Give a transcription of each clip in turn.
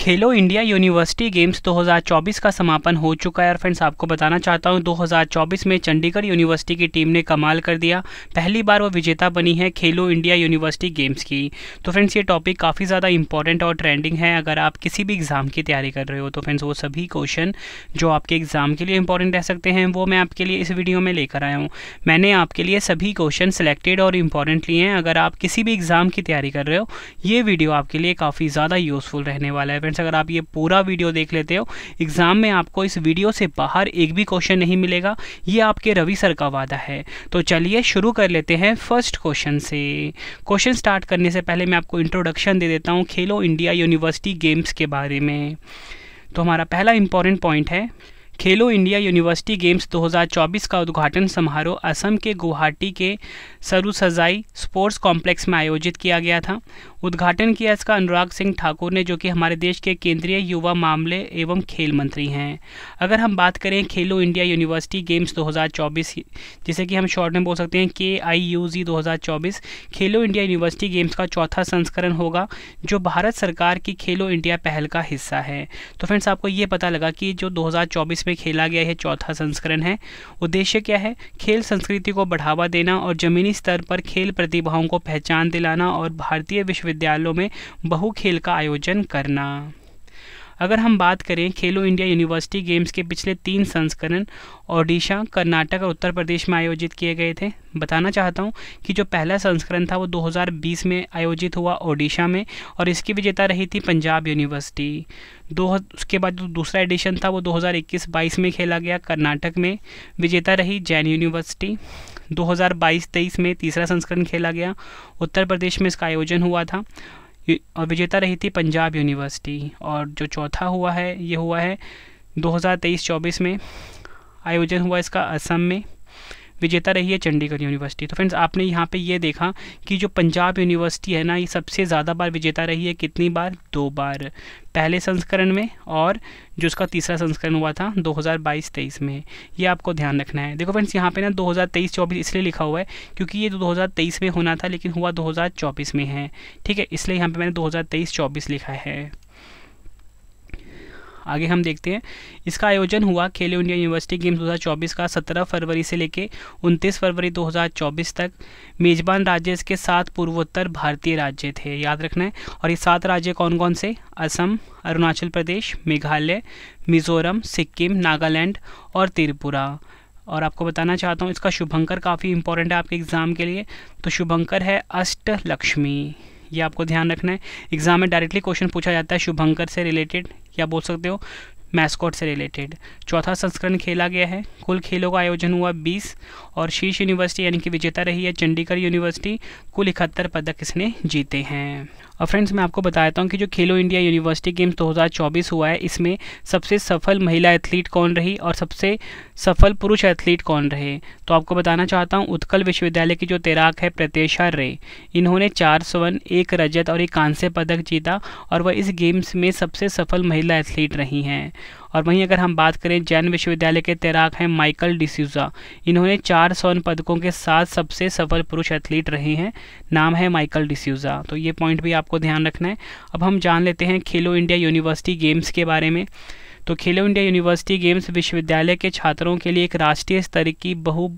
खेलो India university games 2024 का समापन हो चुका है और फ्रेंड्स आपको बताना चाहता हूं 2024 में चंडीगढ़ यूनिवर्सिटी की टीम ने कमाल कर दिया पहली बार वो विजेता बनी है खेलो इंडिया यूनिवर्सिटी गेम्स की तो फ्रेंड्स ये टॉपिक काफ़ी ज़्यादा इंपॉर्टेंट और ट्रेंडिंग है अगर आप किसी भी एग्ज़ाम की तैयारी कर रहे हो तो फ्रेंड्स वो सभी क्वेश्चन जो आपके एग्ज़ाम के लिए इंपॉर्टेंट रह सकते हैं वो मैं आपके लिए इस वीडियो में लेकर आया हूँ मैंने आपके लिए सभी क्वेश्चन सेलेक्टेड और इंपॉर्टेंट लिए हैं अगर आप किसी भी एग्ज़ाम की तैयारी कर रहे हो ये वीडियो आपके लिए काफ़ी ज़्यादा यूज़फुल रहने वाला है फ्रेंड्स अगर आप ये पूरा वीडियो देख लेते हो एग्ज़ाम में आपको इस वीडियो से बाहर एक भी क्वेश्चन नहीं मिलेगा ये आपके रवि सर का वादा है तो चलिए शुरू कर लेते हैं फर्स्ट क्वेश्चन से क्वेश्चन स्टार्ट करने से पहले मैं आपको इंट्रोडक्शन दे देता हूँ खेलो इंडिया यूनिवर्सिटी गेम्स के बारे में तो हमारा पहला इंपॉर्टेंट पॉइंट है खेलो इंडिया यूनिवर्सिटी गेम्स 2024 का उद्घाटन समारोह असम के गुवाहाटी के सरुसजाई स्पोर्ट्स कॉम्प्लेक्स में आयोजित किया गया था उद्घाटन किया इसका अनुराग सिंह ठाकुर ने जो कि हमारे देश के केंद्रीय युवा मामले एवं खेल मंत्री हैं अगर हम बात करें खेलो इंडिया यूनिवर्सिटी गेम्स 2024 जिसे कि हम शॉर्ट में बोल सकते हैं के आई यू जी दो खेलो इंडिया यूनिवर्सिटी गेम्स का चौथा संस्करण होगा जो भारत सरकार की खेलो इंडिया पहल का हिस्सा है तो फ्रेंड्स आपको ये पता लगा कि जो दो में में खेला गया यह चौथा संस्करण है उद्देश्य क्या है खेल संस्कृति को बढ़ावा देना और जमीनी स्तर पर खेल प्रतिभाओं को पहचान दिलाना और भारतीय विश्वविद्यालयों में बहु खेल का आयोजन करना अगर हम बात करें खेलो इंडिया यूनिवर्सिटी गेम्स के पिछले तीन संस्करण ओडिशा कर्नाटक और उत्तर प्रदेश में आयोजित किए गए थे बताना चाहता हूँ कि जो पहला संस्करण था वो 2020 में आयोजित हुआ ओडिशा में और इसकी विजेता रही थी पंजाब यूनिवर्सिटी दो उसके बाद जो दूसरा एडिशन था वो 2021-22 में खेला गया कर्नाटक में विजेता रही जैन यूनिवर्सिटी 2022-23 में तीसरा संस्करण खेला गया उत्तर प्रदेश में इसका आयोजन हुआ था और विजेता रही थी पंजाब यूनिवर्सिटी और जो चौथा हुआ है ये हुआ है 2023-24 में आयोजन हुआ इसका असम में विजेता रही है चंडीगढ़ यूनिवर्सिटी तो फ्रेंड्स आपने यहाँ पे ये देखा कि जो पंजाब यूनिवर्सिटी है ना ये सबसे ज़्यादा बार विजेता रही है कितनी बार दो बार पहले संस्करण में और जो उसका तीसरा संस्करण हुआ था 2022-23 में ये आपको ध्यान रखना है देखो फ्रेंड्स यहाँ पे ना 2023-24 इसलिए लिखा हुआ है क्योंकि ये 2023 में होना था लेकिन हुआ 2024 में है ठीक है इसलिए यहाँ पे मैंने 2023-24 लिखा है आगे हम देखते हैं इसका आयोजन हुआ खेलो इंडिया यूनिवर्सिटी गेम्स 2024 का 17 फरवरी से लेकर 29 फरवरी 2024 तक मेजबान राज्य इसके सात पूर्वोत्तर भारतीय राज्य थे याद रखना है और ये सात राज्य कौन कौन से असम अरुणाचल प्रदेश मेघालय मिजोरम सिक्किम नागालैंड और त्रिपुरा और आपको बताना चाहता हूँ इसका शुभंकर काफ़ी इंपॉर्टेंट है आपके एग्ज़ाम के लिए तो शुभंकर है अष्ट लक्ष्मी ये आपको ध्यान रखना है एग्जाम में डायरेक्टली क्वेश्चन पूछा जाता है शुभंकर से रिलेटेड या बोल सकते हो मैस्कॉट से रिलेटेड चौथा संस्करण खेला गया है कुल खेलों का आयोजन हुआ 20 और शीर्ष यूनिवर्सिटी यानी कि विजेता रही है चंडीगढ़ यूनिवर्सिटी कुल इकहत्तर पदक इसने जीते हैं और फ्रेंड्स मैं आपको बताता हूँ कि जो खेलो इंडिया यूनिवर्सिटी गेम्स 2024 हुआ है इसमें सबसे सफल महिला एथलीट कौन रही और सबसे सफल पुरुष एथलीट कौन रहे तो आपको बताना चाहता हूँ उत्कल विश्वविद्यालय की जो तैराक है प्रत्येषा रे इन्होंने चार स्वर्ण एक रजत और एक कांस्य पदक जीता और वह इस गेम्स में सबसे सफल महिला एथलीट रही हैं और वहीं अगर हम बात करें जैन विश्वविद्यालय के तैराक हैं माइकल डिसूजा इन्होंने चार स्वर्ण पदकों के साथ सबसे सफल पुरुष एथलीट रहे हैं नाम है माइकल डिसूजा तो ये पॉइंट भी आपको ध्यान रखना है अब हम जान लेते हैं खेलो इंडिया यूनिवर्सिटी गेम्स के बारे में तो खेलो इंडिया यूनिवर्सिटी गेम्स विश्वविद्यालय के छात्रों के लिए एक राष्ट्रीय स्तर की बहु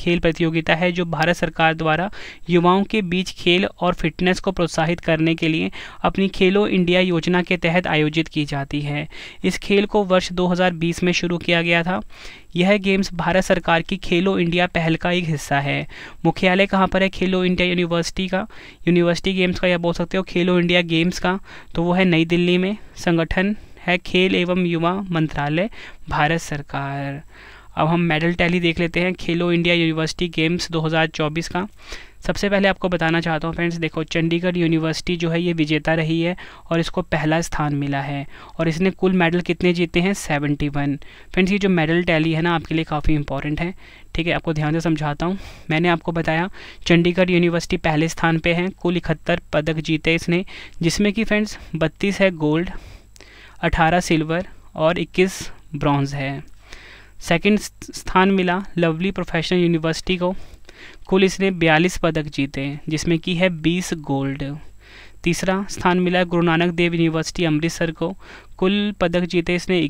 खेल प्रतियोगिता है जो भारत सरकार द्वारा युवाओं के बीच खेल और फिटनेस को प्रोत्साहित करने के लिए अपनी खेलो इंडिया योजना के तहत आयोजित की जाती है इस खेल को वर्ष 2020 में शुरू किया गया था यह गेम्स भारत सरकार की खेलो इंडिया पहल का एक हिस्सा है मुख्यालय कहाँ पर है खेलो इंडिया यूनिवर्सिटी का यूनिवर्सिटी गेम्स का या बोल सकते हो खेलो इंडिया गेम्स का तो वो है नई दिल्ली में संगठन है खेल एवं युवा मंत्रालय भारत सरकार अब हम मेडल टैली देख लेते हैं खेलो इंडिया यूनिवर्सिटी गेम्स 2024 का सबसे पहले आपको बताना चाहता हूँ फ्रेंड्स देखो चंडीगढ़ यूनिवर्सिटी जो है ये विजेता रही है और इसको पहला स्थान मिला है और इसने कुल मेडल कितने जीते हैं सेवेंटी वन फ्रेंड्स ये जो मेडल टैली है ना आपके लिए काफ़ी इंपॉर्टेंट है ठीक है आपको ध्यान से समझाता हूँ मैंने आपको बताया चंडीगढ़ यूनिवर्सिटी पहले स्थान पर है कुल इकहत्तर पदक जीते इसने जिसमें कि फ्रेंड्स बत्तीस है गोल्ड 18 सिल्वर और 21 ब्रॉन्ज है सेकंड स्थान मिला लवली प्रोफेशनल यूनिवर्सिटी को कुल इसने 42 पदक जीते जिसमें की है 20 गोल्ड तीसरा स्थान मिला गुरु नानक देव यूनिवर्सिटी अमृतसर को कुल पदक जीते इसने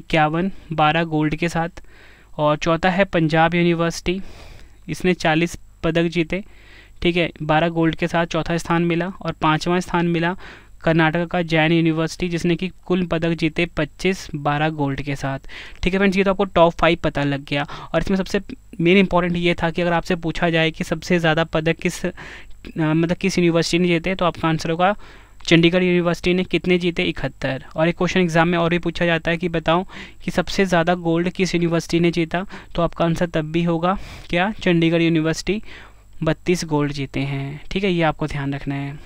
इक्यावन बारह गोल्ड के साथ और चौथा है पंजाब यूनिवर्सिटी इसने 40 पदक जीते ठीक है 12 गोल्ड के साथ चौथा स्थान मिला और पाँचवा स्थान मिला कर्नाटक का जैन यूनिवर्सिटी जिसने कि कुल पदक जीते 25 12 गोल्ड के साथ ठीक है फ्रेंड्स ये तो आपको टॉप फाइव पता लग गया और इसमें सबसे मेन इंपॉर्टेंट ये था कि अगर आपसे पूछा जाए कि सबसे ज़्यादा पदक किस मतलब किस यूनिवर्सिटी ने जीते तो आपका आंसर होगा चंडीगढ़ यूनिवर्सिटी ने कितने जीते इकहत्तर और एक क्वेश्चन एग्जाम में और भी पूछा जाता है कि बताओ कि सबसे ज़्यादा गोल्ड किस यूनिवर्सिटी ने जीता तो आपका आंसर तब भी होगा क्या चंडीगढ़ यूनिवर्सिटी बत्तीस गोल्ड जीते हैं ठीक है ये आपको ध्यान रखना है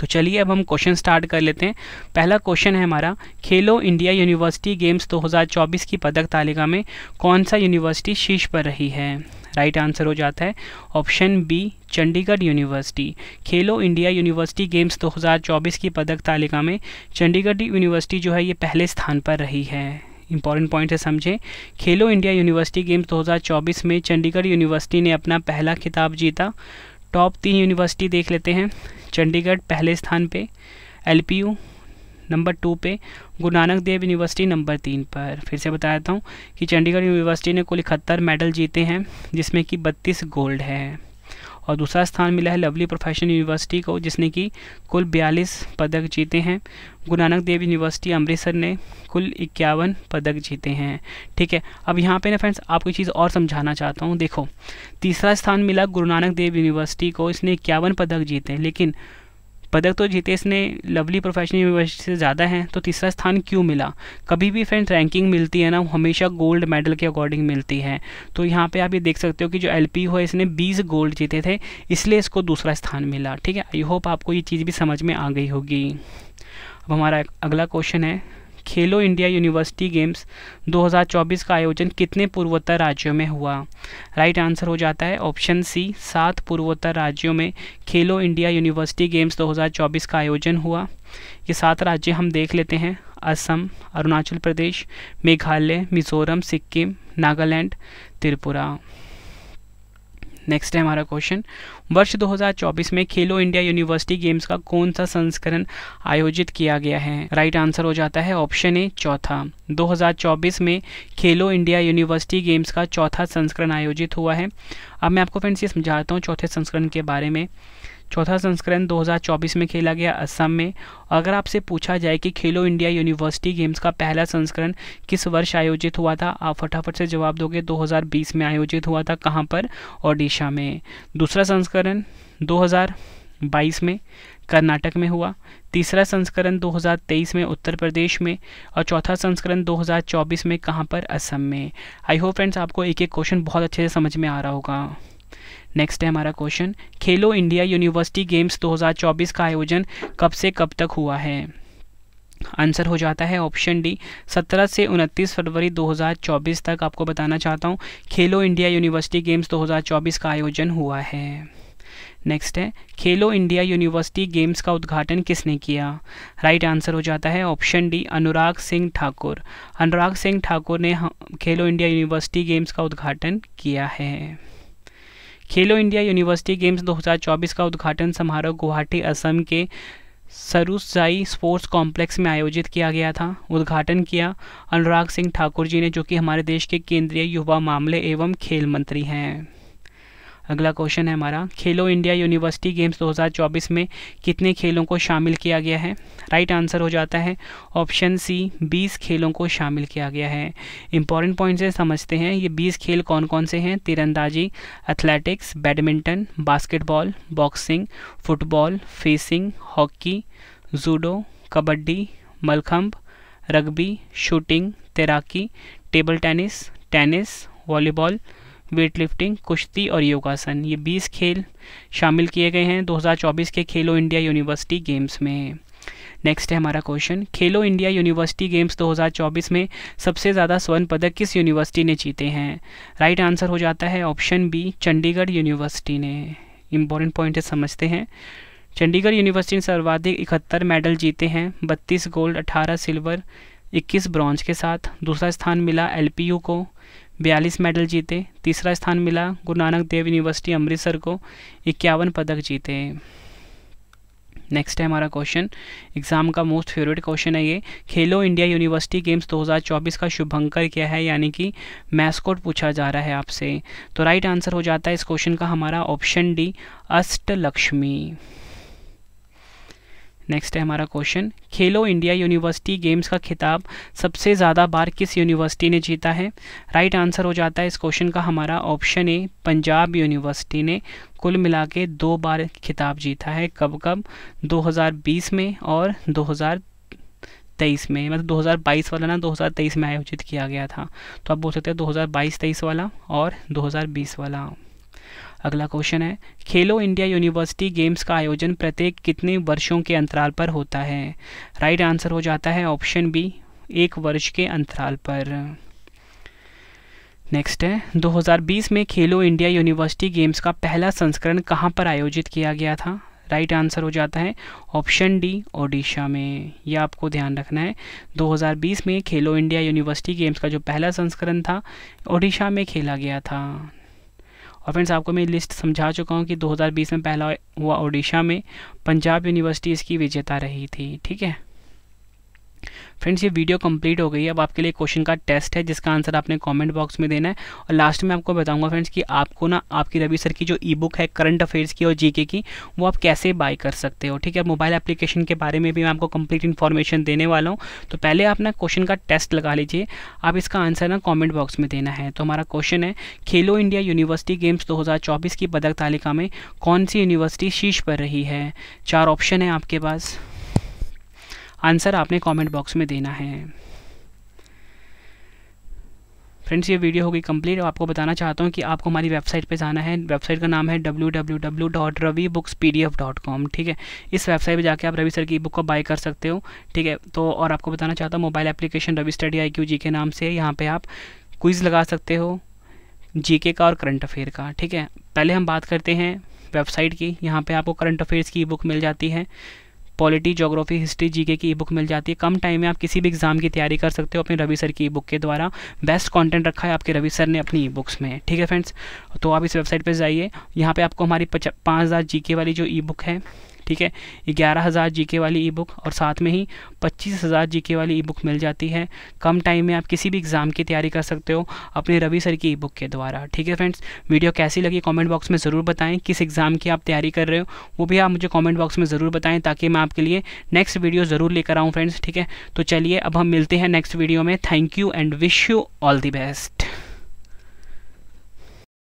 तो चलिए अब हम क्वेश्चन स्टार्ट कर लेते हैं पहला क्वेश्चन है हमारा खेलो इंडिया यूनिवर्सिटी गेम्स 2024 की पदक तालिका में कौन सा यूनिवर्सिटी शीर्ष पर रही है राइट right आंसर हो जाता है option B Chandigarh university Khelo India university games 2024 की पदक तालिका में चंडीगढ़ यूनिवर्सिटी जो है ये पहले स्थान पर रही है इंपॉर्टेंट पॉइंट है समझें खेलो इंडिया यूनिवर्सिटी गेम्स 2024 में चंडीगढ़ यूनिवर्सिटी ने अपना पहला खिताब जीता टॉप तीन यूनिवर्सिटी देख लेते हैं चंडीगढ़ पहले स्थान पे एलपीयू नंबर टू पे गुरु नानक देव यूनिवर्सिटी नंबर तीन पर फिर से बता देता हूँ कि चंडीगढ़ यूनिवर्सिटी ने कुल इकहत्तर मेडल जीते हैं जिसमें कि बत्तीस गोल्ड है और दूसरा स्थान मिला है लवली प्रोफेशनल यूनिवर्सिटी को जिसने कि कुल बयालीस पदक जीते हैं गुरु नानक देव यूनिवर्सिटी अमृतसर ने कुल इक्यावन पदक जीते हैं ठीक है अब यहाँ पे ना फ्रेंड्स आपको चीज़ और समझाना चाहता हूँ देखो तीसरा स्थान मिला गुरु नानक देव यूनिवर्सिटी को इसने इक्यावन पदक जीते लेकिन पदक तो जितेश ने लवली प्रोफेशनल यूनिवर्सिटी से ज़्यादा है तो तीसरा स्थान क्यों मिला कभी भी फ्रेंड रैंकिंग मिलती है ना हमेशा गोल्ड मेडल के अकॉर्डिंग मिलती है तो यहाँ पे आप ये देख सकते हो कि जो एल पी हो इसने बीस गोल्ड जीते थे इसलिए इसको दूसरा स्थान मिला ठीक है आई होप आपको ये चीज़ भी समझ में आ गई होगी अब हमारा अगला क्वेश्चन है खेलो इंडिया यूनिवर्सिटी गेम्स 2024 का आयोजन कितने पूर्वोत्तर राज्यों में हुआ राइट आंसर हो जाता है ऑप्शन सी सात पूर्वोत्तर राज्यों में खेलो इंडिया यूनिवर्सिटी गेम्स 2024 का आयोजन हुआ ये सात राज्य हम देख लेते हैं असम अरुणाचल प्रदेश मेघालय मिजोरम सिक्किम नागालैंड त्रिपुरा नेक्स्ट है हमारा क्वेश्चन वर्ष 2024 में खेलो इंडिया यूनिवर्सिटी गेम्स का कौन सा संस्करण आयोजित किया गया है राइट आंसर हो जाता है ऑप्शन ए चौथा 2024 में खेलो इंडिया यूनिवर्सिटी गेम्स का चौथा संस्करण आयोजित हुआ है अब मैं आपको फ्रेंड्स ये समझाता हूँ चौथे संस्करण के बारे में चौथा संस्करण 2024 में खेला गया असम में अगर आपसे पूछा जाए कि खेलो इंडिया यूनिवर्सिटी गेम्स का पहला संस्करण किस वर्ष आयोजित हुआ था आप फटाफट से जवाब दोगे 2020 में आयोजित हुआ था कहाँ पर ओडिशा में दूसरा संस्करण 2022 में कर्नाटक में हुआ तीसरा संस्करण 2023 में उत्तर प्रदेश में और चौथा संस्करण 2024 में कहाँ पर असम में आई होप फ्रेंड्स आपको एक एक क्वेश्चन बहुत अच्छे से समझ में आ रहा होगा नेक्स्ट है हमारा क्वेश्चन खेलो इंडिया यूनिवर्सिटी गेम्स 2024 का आयोजन कब से कब तक हुआ है आंसर हो जाता है ऑप्शन डी 17 से 29 फरवरी 2024 तक आपको बताना चाहता हूँ खेलो इंडिया यूनिवर्सिटी गेम्स 2024 का आयोजन हुआ है नेक्स्ट है खेलो इंडिया यूनिवर्सिटी गेम्स का उद्घाटन किसने किया राइट आंसर हो जाता है ऑप्शन डी अनुराग सिंह ठाकुर अनुराग सिंह ठाकुर ने खेलो इंडिया यूनिवर्सिटी गेम्स का उद्घाटन किया है खेलो इंडिया यूनिवर्सिटी गेम्स 2024 का उद्घाटन समारोह गुवाहाटी असम के सरुसाई स्पोर्ट्स कॉम्प्लेक्स में आयोजित किया गया था उद्घाटन किया अनुराग सिंह ठाकुर जी ने जो कि हमारे देश के केंद्रीय युवा मामले एवं खेल मंत्री हैं अगला क्वेश्चन है हमारा खेलो इंडिया यूनिवर्सिटी गेम्स 2024 में कितने खेलों को शामिल किया गया है राइट आंसर हो जाता है ऑप्शन सी 20 खेलों को शामिल किया गया है इंपॉर्टेंट पॉइंट से समझते हैं ये 20 खेल कौन कौन से हैं तीरंदाजी athletics badminton basketball boxing football fencing hockey judo kabaddi mallakhamb rugby shooting तैराकी table tennis tennis volleyball weight lifting कुश्ती और योगासन ये 20 खेल शामिल किए गए हैं 2024 के खेलो इंडिया यूनिवर्सिटी गेम्स में नेक्स्ट है हमारा क्वेश्चन खेलो इंडिया यूनिवर्सिटी गेम्स 2024 में सबसे ज़्यादा स्वर्ण पदक किस यूनिवर्सिटी ने जीते हैं राइट right आंसर हो जाता है ऑप्शन बी चंडीगढ़ यूनिवर्सिटी ने इम्पोर्टेंट पॉइंट समझते हैं चंडीगढ़ यूनिवर्सिटी ने सर्वाधिक इकहत्तर मेडल जीते हैं बत्तीस गोल्ड अठारह सिल्वर इक्कीस ब्रॉन्ज के साथ दूसरा स्थान मिला एलपीयू को बयालीस मेडल जीते तीसरा स्थान मिला गुरु नानक देव यूनिवर्सिटी अमृतसर को इक्यावन पदक जीते नेक्स्ट है हमारा क्वेश्चन एग्जाम का मोस्ट फेवरेट क्वेश्चन है ये खेलो इंडिया यूनिवर्सिटी गेम्स 2024 का शुभंकर क्या है यानी कि मैस्कोट पूछा जा रहा है आपसे तो राइट आंसर हो जाता है इस क्वेश्चन का हमारा ऑप्शन डी अष्टलक्ष्मी नेक्स्ट है हमारा क्वेश्चन खेलो इंडिया यूनिवर्सिटी गेम्स का खिताब सबसे ज़्यादा बार किस यूनिवर्सिटी ने जीता है राइट right आंसर हो जाता है इस क्वेश्चन का हमारा ऑप्शन ए पंजाब यूनिवर्सिटी ने कुल मिला के दो बार खिताब जीता है कब कब 2020 में और 2023 में मतलब 2022 वाला ना 2023 में आयोजित किया गया था तो आप बोल सकते हैं दो हज़ार वाला और दो वाला अगला क्वेश्चन है खेलो इंडिया यूनिवर्सिटी गेम्स का आयोजन प्रत्येक कितने वर्षों के अंतराल पर होता है राइट right आंसर हो जाता है ऑप्शन बी एक वर्ष के अंतराल पर नेक्स्ट है 2020 में खेलो इंडिया यूनिवर्सिटी गेम्स का पहला संस्करण कहाँ पर आयोजित किया गया था राइट right आंसर हो जाता है ऑप्शन डी ओडिशा में यह आपको ध्यान रखना है 2020 में खेलो इंडिया यूनिवर्सिटी गेम्स का जो पहला संस्करण था ओडिशा में खेला गया था और फ्रेंड्स आपको मैं लिस्ट समझा चुका हूँ कि 2020 में पहला हुआ ओडिशा में पंजाब यूनिवर्सिटी इसकी विजेता रही थी ठीक है फ्रेंड्स ये वीडियो कंप्लीट हो गई है अब आपके लिए क्वेश्चन का टेस्ट है जिसका आंसर आपने कमेंट बॉक्स में देना है और लास्ट में आपको बताऊंगा फ्रेंड्स कि आपको ना आपकी रवि सर की जो ई बुक है करंट अफेयर्स की और जीके की वो आप कैसे बाय कर सकते हो ठीक है मोबाइल एप्लीकेशन के बारे में भी मैं आपको कंप्लीट इन्फॉर्मेशन देने वाला हूँ तो पहले आप ना क्वेश्चन का टेस्ट लगा लीजिए आप इसका आंसर ना कॉमेंट बॉक्स में देना है तो हमारा क्वेश्चन है खेलो इंडिया यूनिवर्सिटी गेम्स दो की पदक तालिका में कौन सी यूनिवर्सिटी शीर्ष पर रही है चार ऑप्शन है आपके पास आंसर आपने कमेंट बॉक्स में देना है फ्रेंड्स ये वीडियो होगी कंप्लीट और आपको बताना चाहता हूँ कि आपको हमारी वेबसाइट पे जाना है वेबसाइट का नाम है www.ravibooks.pdf.com ठीक है इस वेबसाइट पे जाके आप रवि सर की बुक को बाय कर सकते हो ठीक है तो और आपको बताना चाहता हूँ mobile application Ravi study I Q G के नाम से यहाँ पर आप क्विज़ लगा सकते हो के का और करंट अफेयर का ठीक है पहले हम बात करते हैं वेबसाइट की यहाँ पर आपको करंट अफेयर्स की बुक मिल जाती है पॉलिटी जोग्राफी हिस्ट्री जीके की ई बुक मिल जाती है कम टाइम में आप किसी भी एग्ज़ाम की तैयारी कर सकते हो अपने रवि सर की ई बुक के द्वारा बेस्ट कंटेंट रखा है आपके रवि सर ने अपनी ई बुक्स में ठीक है फ्रेंड्स तो आप इस वेबसाइट पर जाइए यहाँ पर आपको हमारी पाँच हज़ार जी वाली जो ई बुक है ठीक है ग्यारह हज़ार जी के वाली ई बुक और साथ में ही पच्चीस हज़ार जी के वाली ई बुक मिल जाती है कम टाइम में आप किसी भी एग्ज़ाम की तैयारी कर सकते हो अपने रवि सर की ई बुक के द्वारा ठीक है फ्रेंड्स वीडियो कैसी लगी कॉमेंट बॉक्स में ज़रूर बताएँ किस एग्ज़ाम की आप तैयारी कर रहे हो वो भी आप मुझे कॉमेंट बॉक्स में ज़रूर बताएँ ताकि मैं आपके लिए नेक्स्ट वीडियो ज़रूर लेकर आऊँ फ्रेंड्स ठीक है तो चलिए अब हम मिलते हैं नेक्स्ट वीडियो में thank you and wish you all the best